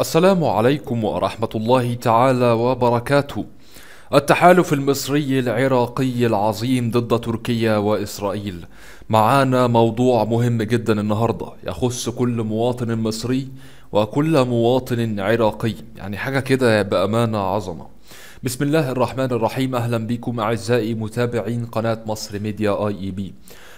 السلام عليكم ورحمة الله تعالى وبركاته. التحالف المصري العراقي العظيم ضد تركيا وإسرائيل. معانا موضوع مهم جدا النهارده يخص كل مواطن مصري وكل مواطن عراقي، يعني حاجة كده بأمانة عظمة. بسم الله الرحمن الرحيم اهلا بكم اعزائي متابعين قناه مصر ميديا اي اي بي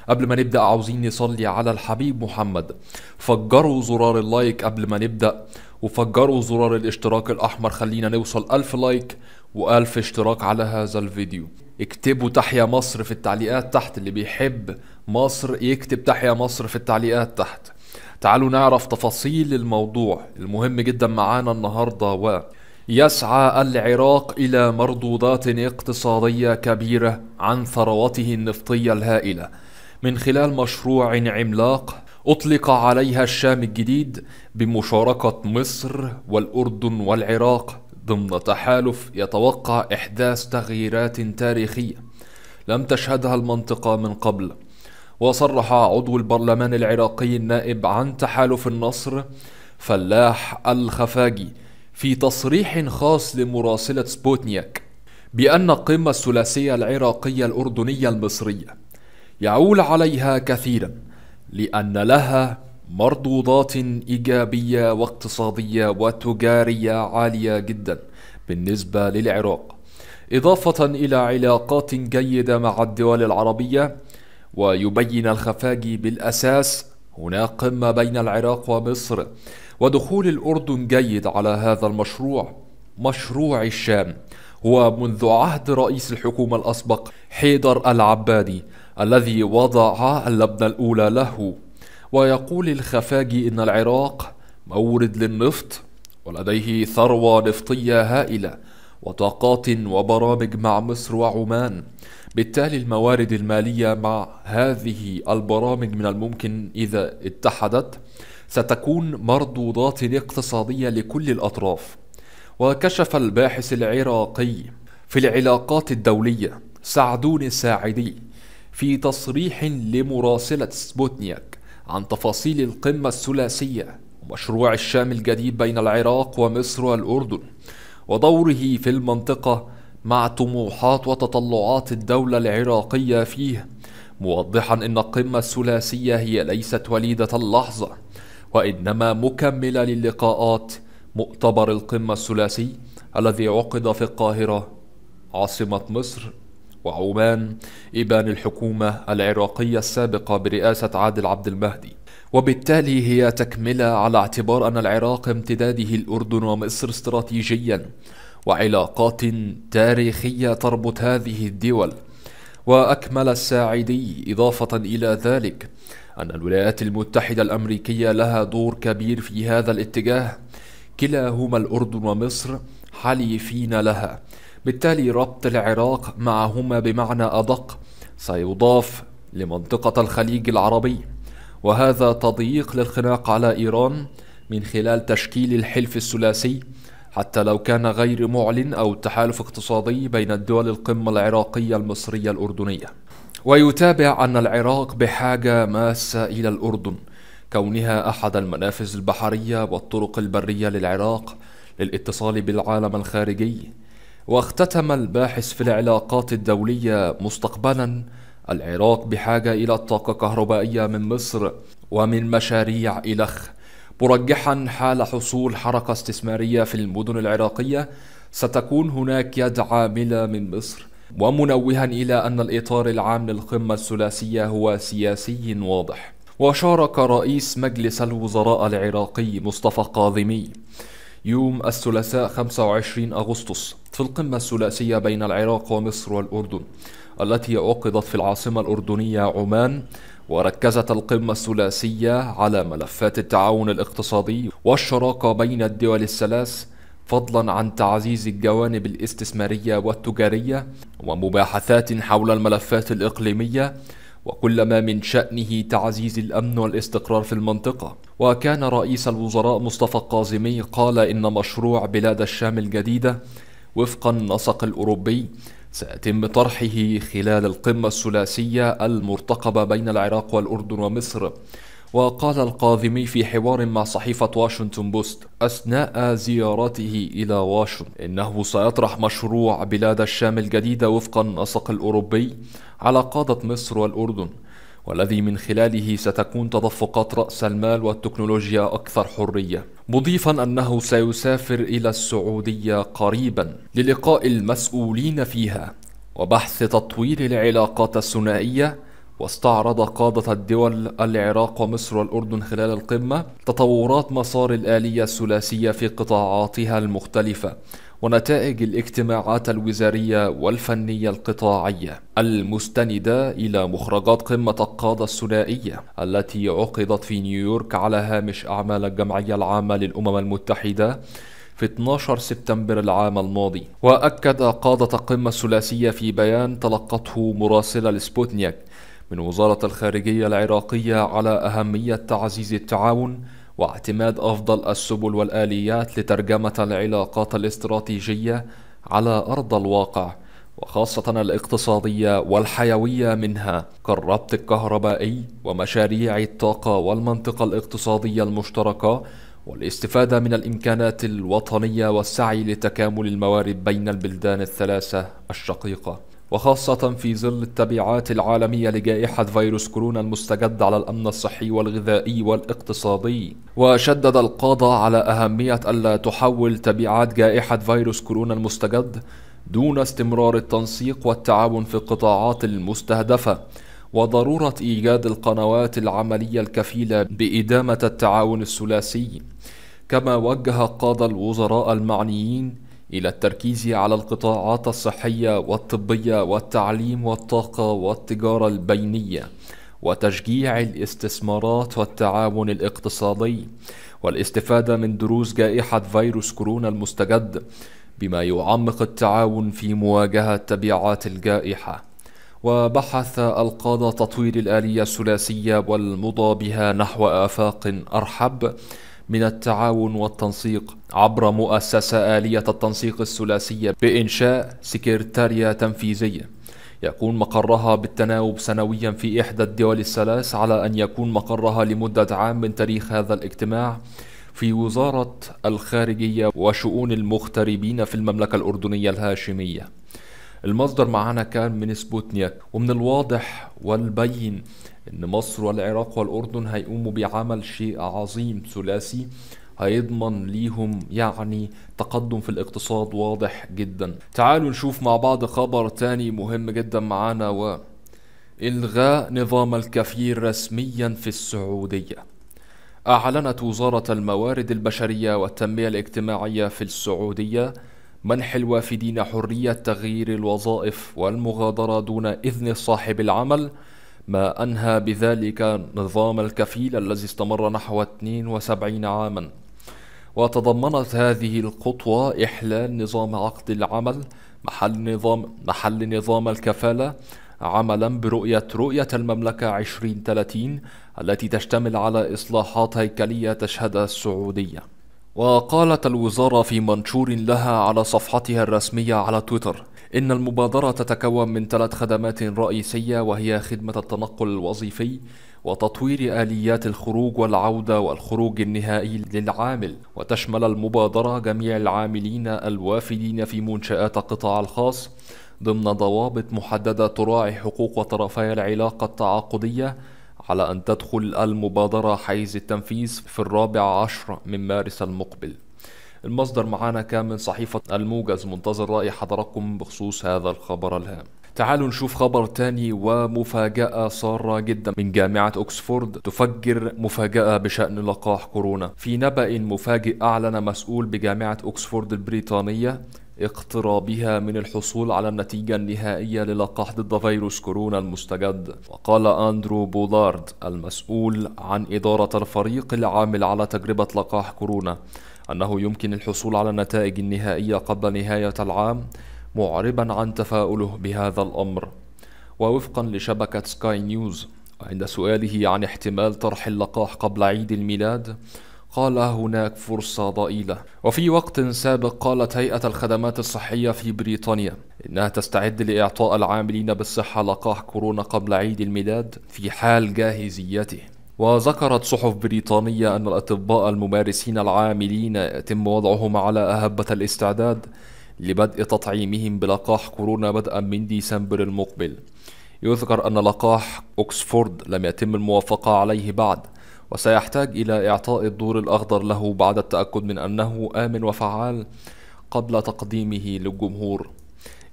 قبل ما نبدا عاوزين نصلي على الحبيب محمد فجروا زرار اللايك قبل ما نبدا وفجروا زرار الاشتراك الاحمر خلينا نوصل ألف لايك وألف اشتراك على هذا الفيديو اكتبوا تحيا مصر في التعليقات تحت اللي بيحب مصر يكتب تحيا مصر في التعليقات تحت تعالوا نعرف تفاصيل الموضوع المهم جدا معانا النهارده و يسعى العراق إلى مردودات اقتصادية كبيرة عن ثروته النفطية الهائلة من خلال مشروع عملاق أطلق عليها الشام الجديد بمشاركة مصر والأردن والعراق ضمن تحالف يتوقع إحداث تغييرات تاريخية لم تشهدها المنطقة من قبل وصرح عضو البرلمان العراقي النائب عن تحالف النصر فلاح الخفاجي في تصريح خاص لمراسلة سبوتنياك بأن القمة الثلاثية العراقية الأردنية المصرية يعول عليها كثيرا لأن لها مردودات إيجابية واقتصادية وتجارية عالية جدا بالنسبة للعراق إضافة إلى علاقات جيدة مع الدول العربية ويبين الخفاجي بالأساس هناك قمة بين العراق ومصر ودخول الأردن جيد على هذا المشروع مشروع الشام هو منذ عهد رئيس الحكومة الأسبق حيدر العبادي الذي وضع اللبنة الأولى له ويقول الخفاجي إن العراق مورد للنفط ولديه ثروة نفطية هائلة وطاقات وبرامج مع مصر وعمان بالتالي الموارد المالية مع هذه البرامج من الممكن إذا اتحدت ستكون مردودات اقتصادية لكل الأطراف وكشف الباحث العراقي في العلاقات الدولية سعدون الساعدي في تصريح لمراسلة سبوتنياك عن تفاصيل القمة الثلاثية ومشروع الشام الجديد بين العراق ومصر والأردن ودوره في المنطقة مع طموحات وتطلعات الدولة العراقية فيه موضحا أن القمة الثلاثية هي ليست وليدة اللحظة وإنما مكملة للقاءات مؤتمر القمة الثلاثي الذي عقد في القاهرة عاصمة مصر وعمان إبان الحكومة العراقية السابقة برئاسة عادل عبد المهدي وبالتالي هي تكملة على اعتبار أن العراق امتداده الأردن ومصر استراتيجيا وعلاقات تاريخية تربط هذه الدول وأكمل الساعدي إضافة إلى ذلك أن الولايات المتحدة الأمريكية لها دور كبير في هذا الاتجاه كلاهما الأردن ومصر حليفين لها بالتالي ربط العراق معهما بمعنى أدق سيضاف لمنطقة الخليج العربي وهذا تضييق للخناق على إيران من خلال تشكيل الحلف الثلاثي حتى لو كان غير معلن أو تحالف اقتصادي بين الدول القمة العراقية المصرية الأردنية ويتابع أن العراق بحاجة ماسة إلى الأردن كونها أحد المنافذ البحرية والطرق البرية للعراق للاتصال بالعالم الخارجي واختتم الباحث في العلاقات الدولية مستقبلا العراق بحاجة إلى الطاقة الكهربائية من مصر ومن مشاريع إلخ مرجحا حال حصول حركة استثمارية في المدن العراقية ستكون هناك يد عاملة من مصر ومنوها إلى أن الإطار العام للقمة الثلاثية هو سياسي واضح وشارك رئيس مجلس الوزراء العراقي مصطفى قاظمي يوم الثلاثاء 25 أغسطس في القمة الثلاثية بين العراق ومصر والأردن التي عقدت في العاصمة الأردنية عمان وركزت القمة الثلاثية على ملفات التعاون الاقتصادي والشراكة بين الدول الثلاث فضلا عن تعزيز الجوانب الاستثمارية والتجارية ومباحثات حول الملفات الإقليمية وكل ما من شأنه تعزيز الأمن والاستقرار في المنطقة وكان رئيس الوزراء مصطفى القازمي قال إن مشروع بلاد الشام الجديدة وفق النسق الأوروبي سيتم طرحه خلال القمة الثلاثية المرتقبة بين العراق والأردن ومصر وقال القاذمي في حوار مع صحيفة واشنطن بوست أثناء زيارته إلى واشنطن إنه سيطرح مشروع بلاد الشام الجديدة وفق النسق الأوروبي على قادة مصر والأردن والذي من خلاله ستكون تدفقات رأس المال والتكنولوجيا أكثر حرية مضيفا أنه سيسافر إلى السعودية قريبا للقاء المسؤولين فيها وبحث تطوير العلاقات الثنائية واستعرض قادة الدول العراق ومصر والأردن خلال القمة تطورات مسار الآلية الثلاثية في قطاعاتها المختلفة ونتائج الاجتماعات الوزارية والفنية القطاعية المستندة إلى مخرجات قمة القادة الثنائية التي عقدت في نيويورك على هامش أعمال الجمعية العامة للأمم المتحدة في 12 سبتمبر العام الماضي وأكد قادة القمة الثلاثية في بيان تلقته مراسلة لسبوتنيك من وزارة الخارجية العراقية على أهمية تعزيز التعاون واعتماد أفضل السبل والآليات لترجمة العلاقات الاستراتيجية على أرض الواقع وخاصة الاقتصادية والحيوية منها كالربط الكهربائي ومشاريع الطاقة والمنطقة الاقتصادية المشتركة والاستفادة من الإمكانات الوطنية والسعي لتكامل الموارد بين البلدان الثلاثة الشقيقة وخاصة في ظل التبعات العالمية لجائحة فيروس كورونا المستجد على الأمن الصحي والغذائي والاقتصادي وشدد القاضي على أهمية ألا تحول تبعات جائحة فيروس كورونا المستجد دون استمرار التنسيق والتعاون في القطاعات المستهدفة وضرورة إيجاد القنوات العملية الكفيلة بإدامة التعاون الثلاثي كما وجه قاضي الوزراء المعنيين الى التركيز على القطاعات الصحيه والطبيه والتعليم والطاقه والتجاره البينيه وتشجيع الاستثمارات والتعاون الاقتصادي والاستفاده من دروس جائحه فيروس كورونا المستجد بما يعمق التعاون في مواجهه تبعات الجائحه وبحث القاده تطوير الاليه الثلاثيه والمضى بها نحو افاق ارحب من التعاون والتنسيق عبر مؤسسة آلية التنسيق الثلاثية بإنشاء سكرتارية تنفيذية يكون مقرها بالتناوب سنويا في إحدى الدول الثلاث على أن يكون مقرها لمدة عام من تاريخ هذا الاجتماع في وزارة الخارجية وشؤون المغتربين في المملكة الأردنية الهاشمية المصدر معنا كان من سبوتنيك ومن الواضح والبين ان مصر والعراق والاردن هيقوموا بعمل شيء عظيم ثلاثي هيضمن ليهم يعني تقدم في الاقتصاد واضح جدا تعالوا نشوف مع بعض خبر تاني مهم جدا معانا و إلغاء نظام الكفير رسميا في السعودية أعلنت وزارة الموارد البشرية والتنمية الاجتماعية في السعودية منح الوافدين حرية تغيير الوظائف والمغادرة دون إذن صاحب العمل ما أنهى بذلك نظام الكفيل الذي استمر نحو 72 عاما وتضمنت هذه الخطوة إحلال نظام عقد العمل محل نظام, محل نظام الكفالة عملا برؤية رؤية المملكة 2030 التي تشتمل على إصلاحات هيكلية تشهدها السعودية وقالت الوزارة في منشور لها على صفحتها الرسمية على تويتر إن المبادرة تتكون من ثلاث خدمات رئيسية وهي خدمة التنقل الوظيفي وتطوير آليات الخروج والعودة والخروج النهائي للعامل وتشمل المبادرة جميع العاملين الوافدين في منشآت القطاع الخاص ضمن ضوابط محددة تراعي حقوق وطرفي العلاقة التعاقدية على أن تدخل المبادرة حيز التنفيذ في الرابع عشر من مارس المقبل المصدر معانا كان من صحيفة الموجز منتظر رأي حضراتكم بخصوص هذا الخبر الهام تعالوا نشوف خبر تاني ومفاجأة سارة جدا من جامعة أكسفورد تفجر مفاجأة بشأن لقاح كورونا في نبأ مفاجئ أعلن مسؤول بجامعة أكسفورد البريطانية اقترابها من الحصول على النتيجة النهائية للقاح ضد فيروس كورونا المستجد وقال أندرو بولارد المسؤول عن إدارة الفريق العامل على تجربة لقاح كورونا أنه يمكن الحصول على النتائج النهائية قبل نهاية العام معربا عن تفاؤله بهذا الأمر ووفقا لشبكة سكاي نيوز عند سؤاله عن احتمال طرح اللقاح قبل عيد الميلاد قال هناك فرصة ضئيلة وفي وقت سابق قالت هيئة الخدمات الصحية في بريطانيا إنها تستعد لإعطاء العاملين بالصحة لقاح كورونا قبل عيد الميلاد في حال جاهزيته وذكرت صحف بريطانية أن الأطباء الممارسين العاملين يتم وضعهم على أهبة الاستعداد لبدء تطعيمهم بلقاح كورونا بدءا من ديسمبر المقبل يذكر أن لقاح أكسفورد لم يتم الموافقة عليه بعد وسيحتاج إلى إعطاء الدور الأخضر له بعد التأكد من أنه آمن وفعال قبل تقديمه للجمهور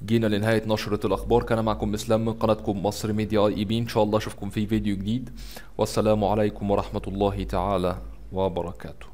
جينا لنهاية نشرة الأخبار كان معكم إسلام من قناتكم مصر ميديا اي بي إن شاء الله أشوفكم في فيديو جديد والسلام عليكم ورحمة الله تعالى وبركاته